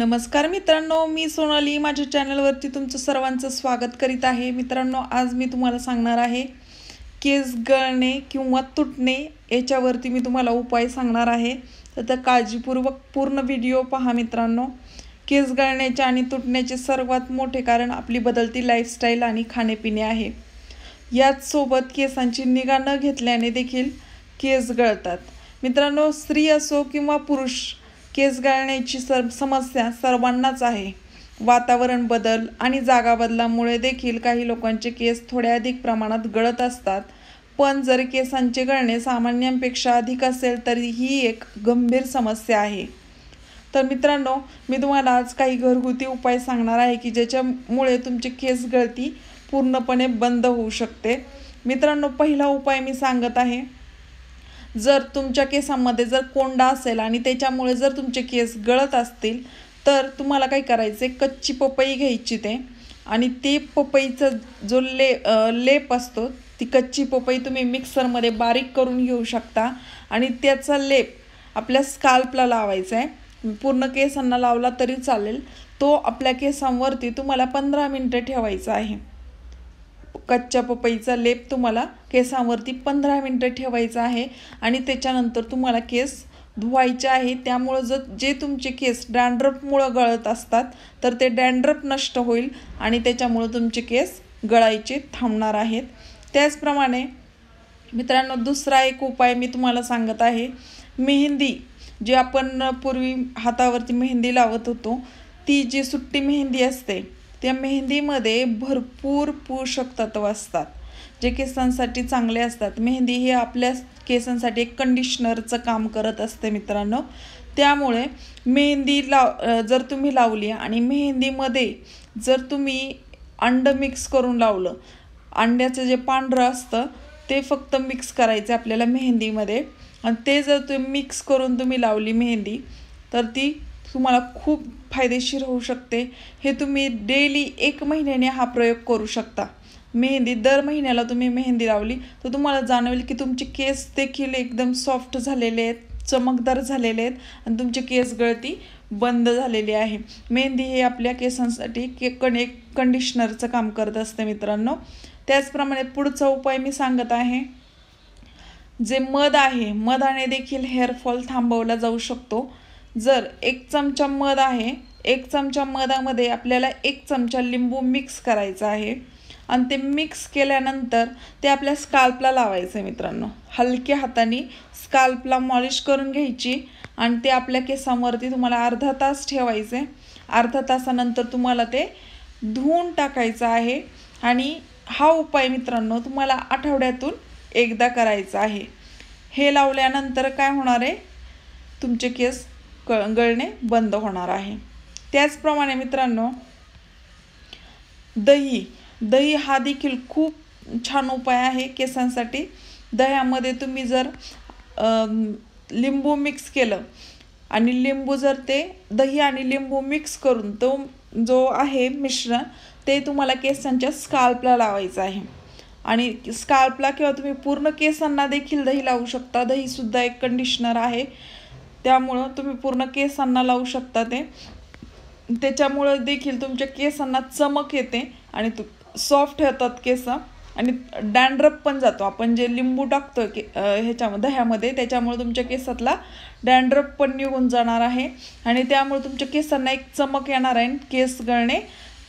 नमस्कार मित्रांनो मी सोनाली माझ्या चॅनलवरती तुमचं सर्वांचं स्वागत करीत आहे मित्रांनो आज मी तुम्हाला सांगणार आहे केस गळणे किंवा तुटणे याच्यावरती मी तुम्हाला उपाय सांगणार आहे तर काळजीपूर्वक पूर्ण व्हिडिओ पहा मित्रांनो केस गळण्याचे आणि तुटण्याचे सर्वात मोठे कारण आपली बदलती लाईफस्टाईल आणि खाणेपिणे आहे याचसोबत केसांची निगा न घेतल्याने देखील केस गळतात मित्रांनो स्त्री असो किंवा पुरुष केस गाळण्याची सर समस्या सर्वांनाच आहे वातावरण बदल आणि जागा बदलामुळे देखील काही लोकांचे केस थोड्या अधिक प्रमाणात गळत असतात पण जर केसांचे गळणे सामान्यांपेक्षा अधिक असेल तरी ही एक गंभीर समस्या आहे तर मित्रांनो मी तुम्हाला आज काही घरगुती उपाय सांगणार आहे की ज्याच्यामुळे तुमची केस गळती पूर्णपणे बंद होऊ शकते मित्रांनो पहिला उपाय मी सांगत आहे जर तुमच्या केसांमध्ये जर कोंडा असेल आणि त्याच्यामुळे जर तुमचे केस गळत असतील तर तुम्हाला काय आहे कच्ची पपई घ्यायची ते आणि ते पपईचा जो ले लेप असतो ती कच्ची पपई तुम्ही मिक्सरमध्ये बारीक करून घेऊ शकता आणि त्याचा लेप आपल्या स्काल्पला लावायचा आहे पूर्ण केसांना लावला तरी चालेल तो आपल्या केसांवरती तुम्हाला पंधरा मिनटं ठेवायचा आहे कच्च्या पपईचा लेप तुम्हाला केसांवरती पंधरा मिनटं ठेवायचा आहे आणि त्याच्यानंतर तुम्हाला केस धुवायचे आहे त्यामुळं जर जे तुमचे केस डँड्रपमुळं गळत असतात तर ते डॅन्ड्रप नष्ट होईल आणि त्याच्यामुळं तुमचे केस गळायचे थांबणार आहेत त्याचप्रमाणे मित्रांनो दुसरा एक उपाय मी तुम्हाला सांगत आहे मेहंदी जी आपण पूर्वी हातावरती मेहंदी लावत होतो ती जी सुट्टी मेहंदी असते त्या मेहंदीमध्ये भरपूर पोषक तत्व असतात जे केसांसाठी चांगले असतात मेहंदी ही आपल्या केसांसाठी एक कंडिशनरचं काम करत असते मित्रांनो त्यामुळे मेहंदी लाव जर तुम्ही लावली आणि मेहंदीमध्ये जर तुम्ही अंड मिक्स करून लावलं अंड्याचं जे पांढरं असतं ते फक्त मिक्स करायचं आपल्याला मेहंदीमध्ये आणि ते जर तुम्ही मिक्स करून तुम्ही लावली मेहंदी तर ती तुम्हाला खूप फायदेशीर होऊ शकते हे तुम्ही डेली एक महिन्याने हा प्रयोग करू शकता मेहंदी दर महिन्याला तुम्ही मेहंदी लावली तर तुम्हाला जाणवेल की तुमचे केस देखील एकदम सॉफ्ट झालेले आहेत चमकदार झालेले आहेत आणि तुमची केस गळती बंद झालेली आहे मेहंदी हे आपल्या केसांसाठी के कण एक कंडिशनरचं काम करत असते मित्रांनो त्याचप्रमाणे पुढचा उपाय मी सांगत आहे जे मध आहे मधाने देखील हेअरफॉल थांबवला जाऊ शकतो जर एक चमचा मध आहे एक चमचा मधामध्ये आपल्याला एक चमचा लिंबू मिक्स करायचा आहे आणि ते मिक्स केल्यानंतर ते आपल्या स्काल्पला लावायचं आहे मित्रांनो हलक्या हाताने स्काल्पला मॉलिश करून घ्यायची आणि ते आपल्या केसांवरती तुम्हाला अर्धा तास ठेवायचे अर्धा तासानंतर तुम्हाला ते धुवून टाकायचं आहे आणि हा उपाय मित्रांनो तुम्हाला आठवड्यातून एकदा करायचा आहे हे लावल्यानंतर काय होणार आहे तुमचे केस गळणे बंद होणार आहे त्याचप्रमाणे मित्रांनो दही दही हा देखील खूप छान उपाय आहे केसांसाठी दह्यामध्ये तुम्ही जर लिंबू मिक्स केलं आणि लिंबू जर ते दही आणि लिंबू मिक्स करून तो जो आहे मिश्रण ते तुम्हाला केसांच्या स्काल्पला लावायचं आहे आणि स्काल्पला किंवा तुम्ही पूर्ण केसांना देखील दही लावू शकता दहीसुद्धा एक कंडिशनर आहे त्यामुळं तुम्ही पूर्ण केसांना लावू शकता ते त्याच्यामुळं देखील तुमच्या केसांना चमक येते आणि तु सॉफ्ट होतात केस आणि डॅन्ड्रप पण जातो आपण जे लिंबू टाकतो के ह्याच्यामध्ये ह्यामध्ये त्याच्यामुळं तुमच्या केसातला डॅन्ड्रप पण निघून जाणार आहे आणि त्यामुळे तुमच्या केसांना एक चमक येणार आहे केस गळणे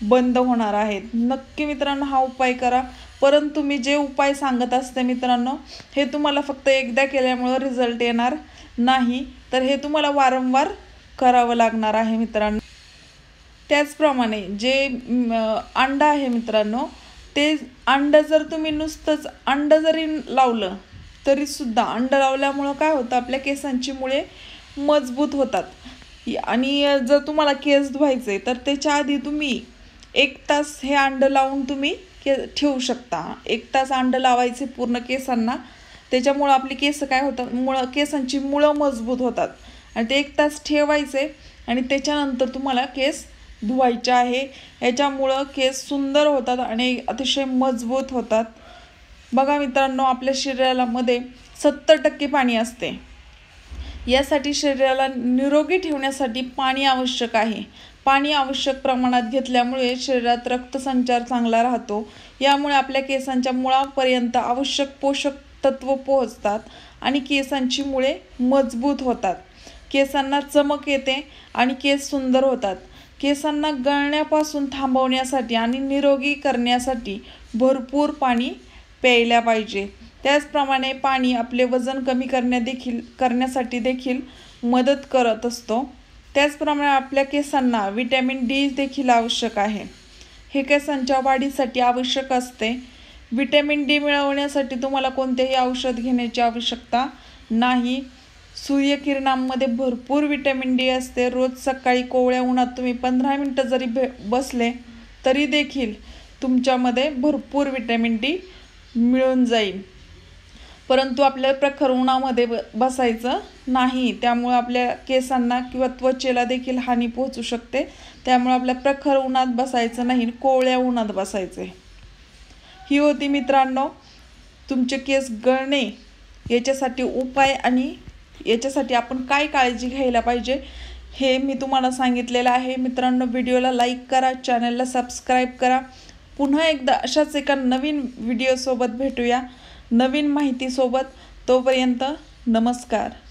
बंद होणार आहेत नक्की मित्रांनो हा उपाय करा परंतु मी जे उपाय सांगत असते मित्रांनो हे तुम्हाला फक्त एकदा केल्यामुळं रिझल्ट येणार नाही तर हे तुम्हाला वारंवार करावं लागणार आहे मित्रांनो त्याचप्रमाणे जे अंड आहे मित्रांनो ते अंड जर तुम्ही नुसतंच अंड जरी लावलं तरीसुद्धा अंड लावल्यामुळं काय होतं आपल्या केसांची मुळे मजबूत होतात आणि जर तुम्हाला केस धुवायचे तर त्याच्या आधी तुम्ही एक तास हे अंड लावून तुम्ही के ठेवू शकता एक तास अंड लावायचे पूर्ण केसांना त्याच्यामुळं आपली केस काय होतात मुळं केसांची मुळं मजबूत होतात आणि ते एक तास ठेवायचे आणि त्याच्यानंतर तुम्हाला केस धुवायचे आहे याच्यामुळं केस सुंदर होतात आणि अतिशय मजबूत होतात बघा मित्रांनो आपल्या शरीरामध्ये सत्तर टक्के पाणी असते यासाठी शरीराला निरोगी ठेवण्यासाठी पाणी आवश्यक आहे पाणी आवश्यक प्रमाणात घेतल्यामुळे शरीरात रक्तसंचार चांगला राहतो यामुळे आपल्या केसांच्या मुळापर्यंत आवश्यक पोषक तत्व पोहोचतात आणि केसांची मुळे मजबूत होतात केसांना चमक येते आणि केस सुंदर होतात केसांना गळण्यापासून थांबवण्यासाठी आणि निरोगी करण्यासाठी भरपूर पाणी प्यायला पाहिजे त्याचप्रमाणे पाणी आपले वजन कमी करण्यादेखील करण्यासाठी देखील मदत करत असतो त्याचप्रमाणे आपल्या केसांना विटॅमिन डी देखील आवश्यक आहे हे केसांच्या वाढीसाठी आवश्यक असते विटॅमिन डी मिळवण्यासाठी तुम्हाला कोणतेही औषध घेण्याची आवश्यकता नाही सूर्यकिरणांमध्ये भरपूर विटॅमिन डी असते रोज सकाळी कोवळ्या उन्हात तुम्ही पंधरा मिनटं जरी भे बसले तरी देखील तुमच्यामध्ये भरपूर विटॅमिन डी मिळून जाईल परंतु आपल्याला प्रखर उन्हामध्ये ब बसायचं नाही त्यामुळे आपल्या केसांना किंवा त्वचेला देखील हानी पोहोचू शकते त्यामुळे आपल्या प्रखर उन्हात बसायचं नाही कोवळ्या उन्हात बसायचं आहे ही होती मित्रांनो तुमचे केस गळणे याच्यासाठी उपाय आणि याच्यासाठी आपण काय काळजी घ्यायला पाहिजे हे मी तुम्हाला सांगितलेलं आहे मित्रांनो व्हिडिओला लाईक करा चॅनलला सबस्क्राईब करा पुन्हा एकदा अशाच एका नवीन व्हिडिओसोबत भेटूया नवीन माहितीसोबत तोपर्यंत नमस्कार